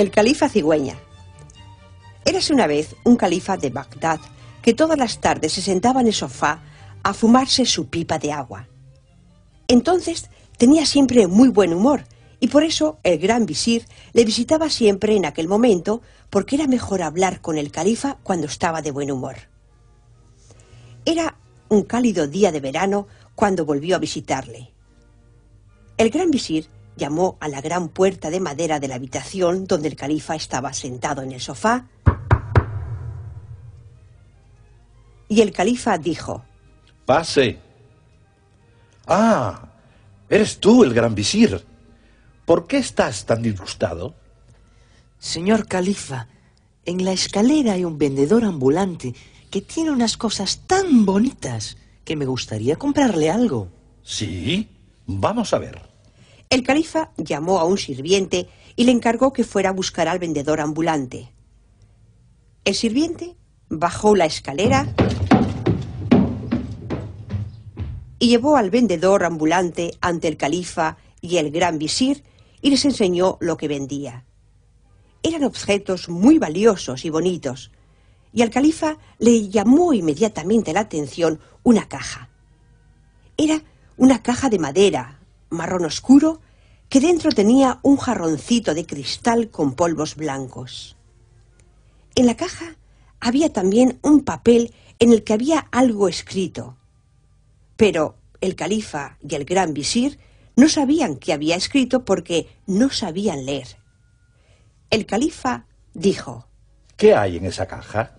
El califa cigüeña. Érase una vez un califa de Bagdad que todas las tardes se sentaba en el sofá a fumarse su pipa de agua. Entonces tenía siempre muy buen humor y por eso el gran visir le visitaba siempre en aquel momento porque era mejor hablar con el califa cuando estaba de buen humor. Era un cálido día de verano cuando volvió a visitarle. El gran visir llamó a la gran puerta de madera de la habitación donde el califa estaba sentado en el sofá. Y el califa dijo, Pase. Ah, eres tú el gran visir. ¿Por qué estás tan disgustado? Señor califa, en la escalera hay un vendedor ambulante que tiene unas cosas tan bonitas que me gustaría comprarle algo. Sí, vamos a ver. El califa llamó a un sirviente y le encargó que fuera a buscar al vendedor ambulante. El sirviente bajó la escalera y llevó al vendedor ambulante ante el califa y el gran visir y les enseñó lo que vendía. Eran objetos muy valiosos y bonitos, y al califa le llamó inmediatamente la atención una caja. Era una caja de madera, marrón oscuro que dentro tenía un jarroncito de cristal con polvos blancos. En la caja había también un papel en el que había algo escrito. Pero el califa y el gran visir no sabían qué había escrito porque no sabían leer. El califa dijo, ¿Qué hay en esa caja?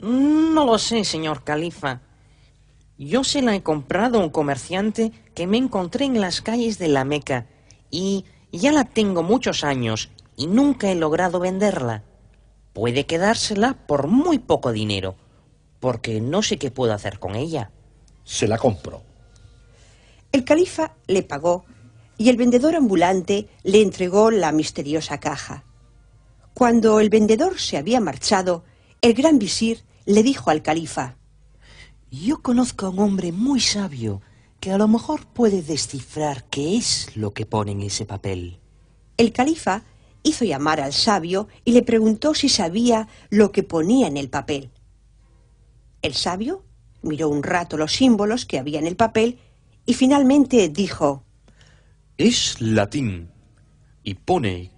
No lo sé, señor califa. Yo se la he comprado a un comerciante que me encontré en las calles de la Meca y ya la tengo muchos años y nunca he logrado venderla. Puede quedársela por muy poco dinero, porque no sé qué puedo hacer con ella. Se la compro. El califa le pagó y el vendedor ambulante le entregó la misteriosa caja. Cuando el vendedor se había marchado, el gran visir le dijo al califa yo conozco a un hombre muy sabio que a lo mejor puede descifrar qué es lo que pone en ese papel. El califa hizo llamar al sabio y le preguntó si sabía lo que ponía en el papel. El sabio miró un rato los símbolos que había en el papel y finalmente dijo, Es latín y pone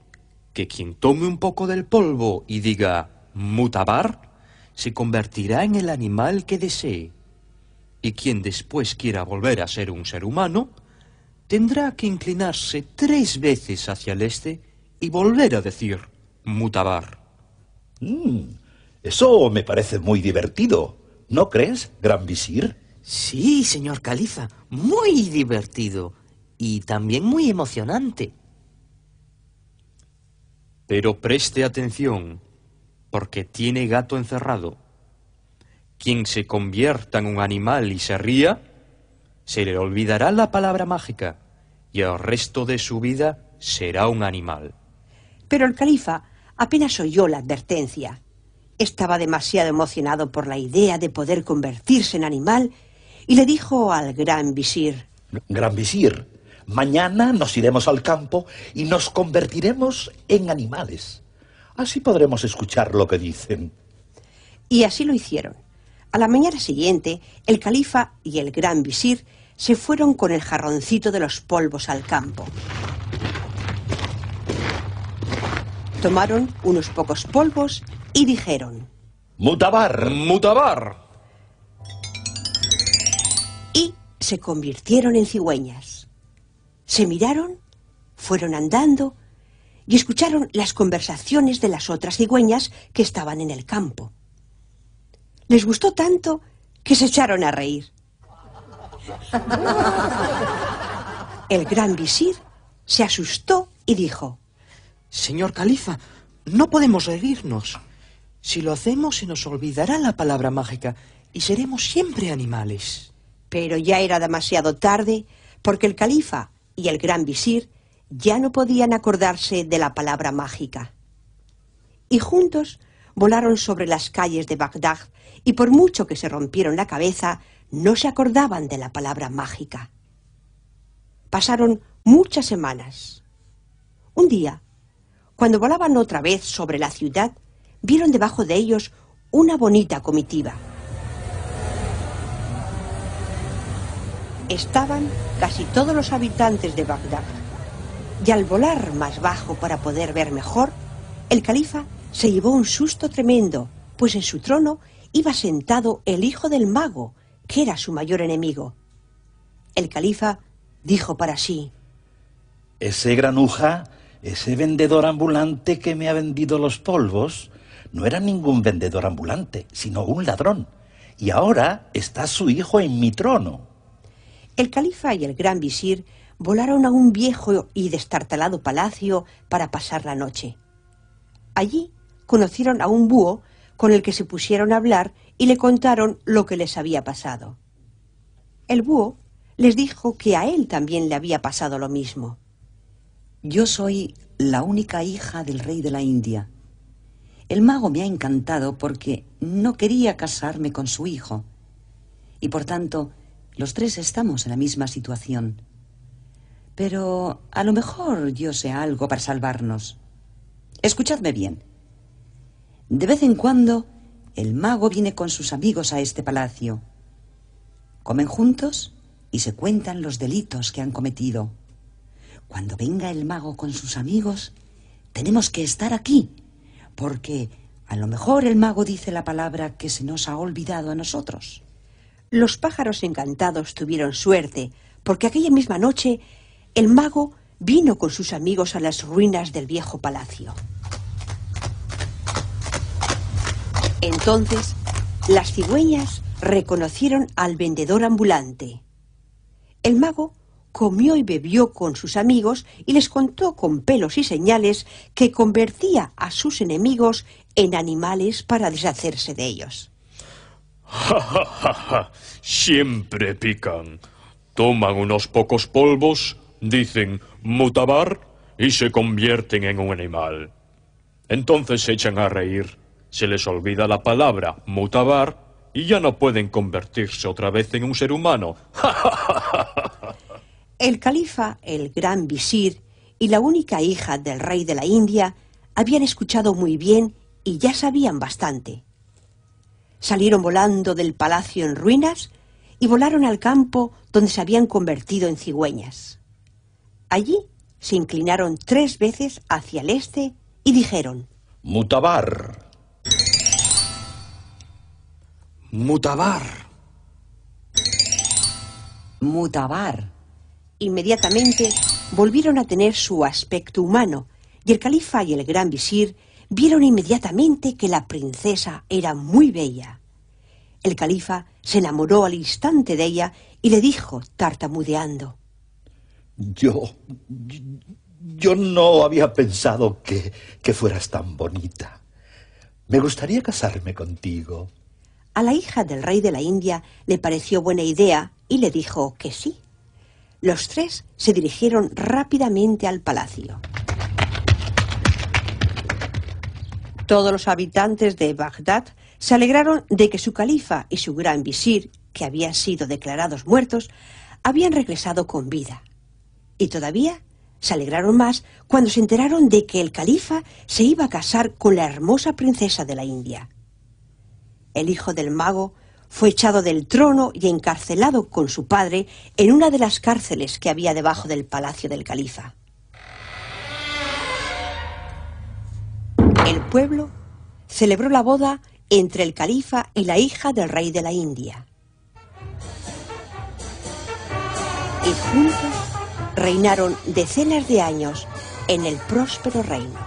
que quien tome un poco del polvo y diga mutabar, se convertirá en el animal que desee y quien después quiera volver a ser un ser humano, tendrá que inclinarse tres veces hacia el este y volver a decir mutabar. Mm, eso me parece muy divertido. ¿No crees, gran visir? Sí, señor califa, muy divertido y también muy emocionante. Pero preste atención, porque tiene gato encerrado quien se convierta en un animal y se ría, se le olvidará la palabra mágica y el resto de su vida será un animal. Pero el califa apenas oyó la advertencia. Estaba demasiado emocionado por la idea de poder convertirse en animal y le dijo al gran visir. Gran visir, mañana nos iremos al campo y nos convertiremos en animales. Así podremos escuchar lo que dicen. Y así lo hicieron. A la mañana siguiente, el califa y el gran visir se fueron con el jarroncito de los polvos al campo. Tomaron unos pocos polvos y dijeron, Mutabar, mutabar. Y se convirtieron en cigüeñas. Se miraron, fueron andando y escucharon las conversaciones de las otras cigüeñas que estaban en el campo. Les gustó tanto que se echaron a reír. El gran visir se asustó y dijo, Señor califa, no podemos reírnos. Si lo hacemos se nos olvidará la palabra mágica y seremos siempre animales. Pero ya era demasiado tarde porque el califa y el gran visir ya no podían acordarse de la palabra mágica. Y juntos volaron sobre las calles de Bagdad y por mucho que se rompieron la cabeza, no se acordaban de la palabra mágica. Pasaron muchas semanas. Un día, cuando volaban otra vez sobre la ciudad, vieron debajo de ellos una bonita comitiva. Estaban casi todos los habitantes de Bagdad. Y al volar más bajo para poder ver mejor, el califa se llevó un susto tremendo, pues en su trono iba sentado el hijo del mago, que era su mayor enemigo. El califa dijo para sí, Ese granuja, ese vendedor ambulante que me ha vendido los polvos, no era ningún vendedor ambulante, sino un ladrón. Y ahora está su hijo en mi trono. El califa y el gran visir volaron a un viejo y destartalado palacio para pasar la noche. Allí conocieron a un búho con el que se pusieron a hablar y le contaron lo que les había pasado. El búho les dijo que a él también le había pasado lo mismo. Yo soy la única hija del rey de la India. El mago me ha encantado porque no quería casarme con su hijo. Y por tanto, los tres estamos en la misma situación. Pero a lo mejor yo sé algo para salvarnos. Escuchadme bien. De vez en cuando, el mago viene con sus amigos a este palacio. Comen juntos y se cuentan los delitos que han cometido. Cuando venga el mago con sus amigos, tenemos que estar aquí, porque a lo mejor el mago dice la palabra que se nos ha olvidado a nosotros. Los pájaros encantados tuvieron suerte, porque aquella misma noche el mago vino con sus amigos a las ruinas del viejo palacio. Entonces, las cigüeñas reconocieron al vendedor ambulante. El mago comió y bebió con sus amigos y les contó con pelos y señales que convertía a sus enemigos en animales para deshacerse de ellos. Siempre pican. Toman unos pocos polvos, dicen mutabar y se convierten en un animal. Entonces se echan a reír. Se les olvida la palabra mutabar y ya no pueden convertirse otra vez en un ser humano. el califa, el gran visir y la única hija del rey de la India habían escuchado muy bien y ya sabían bastante. Salieron volando del palacio en ruinas y volaron al campo donde se habían convertido en cigüeñas. Allí se inclinaron tres veces hacia el este y dijeron, Mutabar, Mutabar. Mutabar. Inmediatamente volvieron a tener su aspecto humano y el califa y el gran visir vieron inmediatamente que la princesa era muy bella. El califa se enamoró al instante de ella y le dijo, tartamudeando, Yo, yo no había pensado que, que fueras tan bonita. Me gustaría casarme contigo. A la hija del rey de la India le pareció buena idea y le dijo que sí. Los tres se dirigieron rápidamente al palacio. Todos los habitantes de Bagdad se alegraron de que su califa y su gran visir, que habían sido declarados muertos, habían regresado con vida. Y todavía se alegraron más cuando se enteraron de que el califa se iba a casar con la hermosa princesa de la India el hijo del mago, fue echado del trono y encarcelado con su padre en una de las cárceles que había debajo del palacio del califa. El pueblo celebró la boda entre el califa y la hija del rey de la India. Y juntos reinaron decenas de años en el próspero reino.